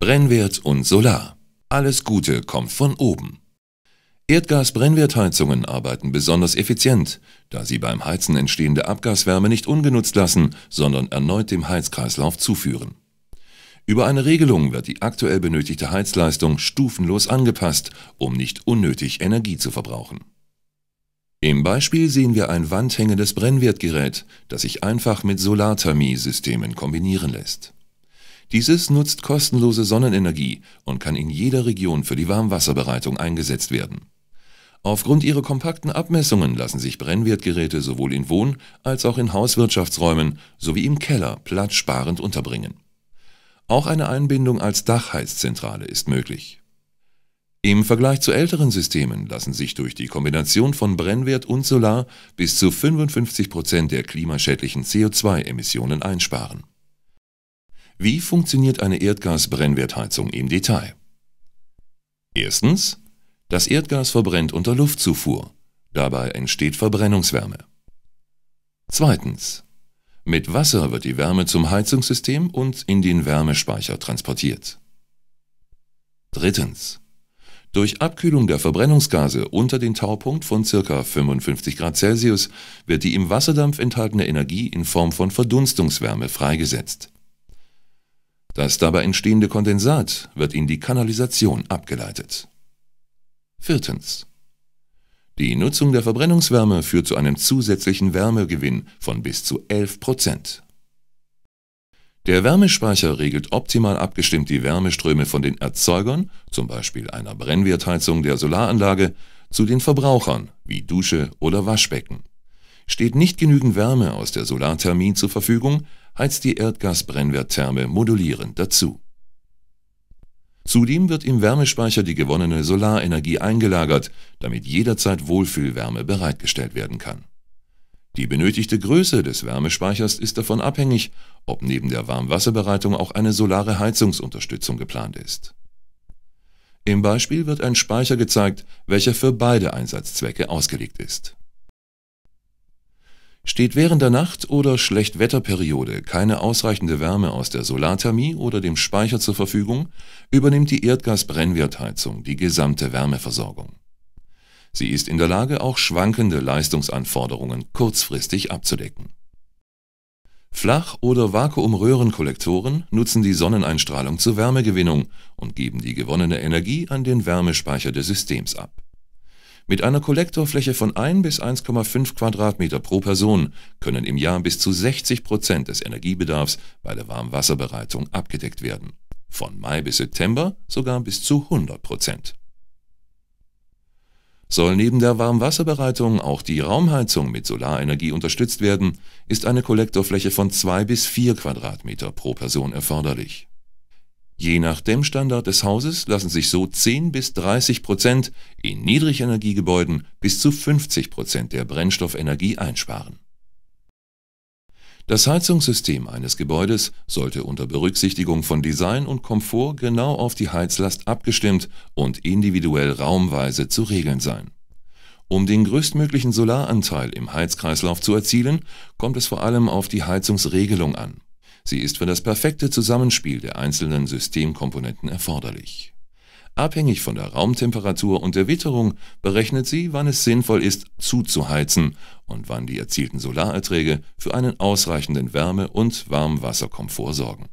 Brennwert und Solar. Alles Gute kommt von oben. Erdgas-Brennwertheizungen arbeiten besonders effizient, da sie beim Heizen entstehende Abgaswärme nicht ungenutzt lassen, sondern erneut dem Heizkreislauf zuführen. Über eine Regelung wird die aktuell benötigte Heizleistung stufenlos angepasst, um nicht unnötig Energie zu verbrauchen. Im Beispiel sehen wir ein wandhängendes Brennwertgerät, das sich einfach mit Solarthermie-Systemen kombinieren lässt. Dieses nutzt kostenlose Sonnenenergie und kann in jeder Region für die Warmwasserbereitung eingesetzt werden. Aufgrund ihrer kompakten Abmessungen lassen sich Brennwertgeräte sowohl in Wohn- als auch in Hauswirtschaftsräumen sowie im Keller platzsparend unterbringen. Auch eine Einbindung als Dachheizzentrale ist möglich. Im Vergleich zu älteren Systemen lassen sich durch die Kombination von Brennwert und Solar bis zu 55 Prozent der klimaschädlichen CO2-Emissionen einsparen. Wie funktioniert eine Erdgasbrennwertheizung im Detail? Erstens, das Erdgas verbrennt unter Luftzufuhr. Dabei entsteht Verbrennungswärme. Zweitens, mit Wasser wird die Wärme zum Heizungssystem und in den Wärmespeicher transportiert. Drittens, durch Abkühlung der Verbrennungsgase unter den Taupunkt von ca. 55 Grad Celsius wird die im Wasserdampf enthaltene Energie in Form von Verdunstungswärme freigesetzt. Das dabei entstehende Kondensat wird in die Kanalisation abgeleitet. Viertens. Die Nutzung der Verbrennungswärme führt zu einem zusätzlichen Wärmegewinn von bis zu 11 Der Wärmespeicher regelt optimal abgestimmt die Wärmeströme von den Erzeugern, zum Beispiel einer Brennwertheizung der Solaranlage, zu den Verbrauchern, wie Dusche oder Waschbecken. Steht nicht genügend Wärme aus der Solarthermie zur Verfügung, heizt die Erdgasbrennwerttherme modulierend dazu. Zudem wird im Wärmespeicher die gewonnene Solarenergie eingelagert, damit jederzeit Wohlfühlwärme bereitgestellt werden kann. Die benötigte Größe des Wärmespeichers ist davon abhängig, ob neben der Warmwasserbereitung auch eine solare Heizungsunterstützung geplant ist. Im Beispiel wird ein Speicher gezeigt, welcher für beide Einsatzzwecke ausgelegt ist Steht während der Nacht- oder Schlechtwetterperiode keine ausreichende Wärme aus der Solarthermie oder dem Speicher zur Verfügung, übernimmt die Erdgasbrennwertheizung die gesamte Wärmeversorgung. Sie ist in der Lage, auch schwankende Leistungsanforderungen kurzfristig abzudecken. Flach- oder Vakuumröhrenkollektoren nutzen die Sonneneinstrahlung zur Wärmegewinnung und geben die gewonnene Energie an den Wärmespeicher des Systems ab mit einer Kollektorfläche von 1 bis 1,5 Quadratmeter pro Person können im Jahr bis zu 60 Prozent des Energiebedarfs bei der Warmwasserbereitung abgedeckt werden. Von Mai bis September sogar bis zu 100 Prozent. Soll neben der Warmwasserbereitung auch die Raumheizung mit Solarenergie unterstützt werden, ist eine Kollektorfläche von 2 bis 4 Quadratmeter pro Person erforderlich. Je nach Dämmstandard des Hauses lassen sich so 10 bis 30 Prozent, in Niedrigenergiegebäuden bis zu 50 Prozent der Brennstoffenergie einsparen. Das Heizungssystem eines Gebäudes sollte unter Berücksichtigung von Design und Komfort genau auf die Heizlast abgestimmt und individuell raumweise zu regeln sein. Um den größtmöglichen Solaranteil im Heizkreislauf zu erzielen, kommt es vor allem auf die Heizungsregelung an. Sie ist für das perfekte Zusammenspiel der einzelnen Systemkomponenten erforderlich. Abhängig von der Raumtemperatur und der Witterung berechnet sie, wann es sinnvoll ist, zuzuheizen und wann die erzielten Solarerträge für einen ausreichenden Wärme- und Warmwasserkomfort sorgen.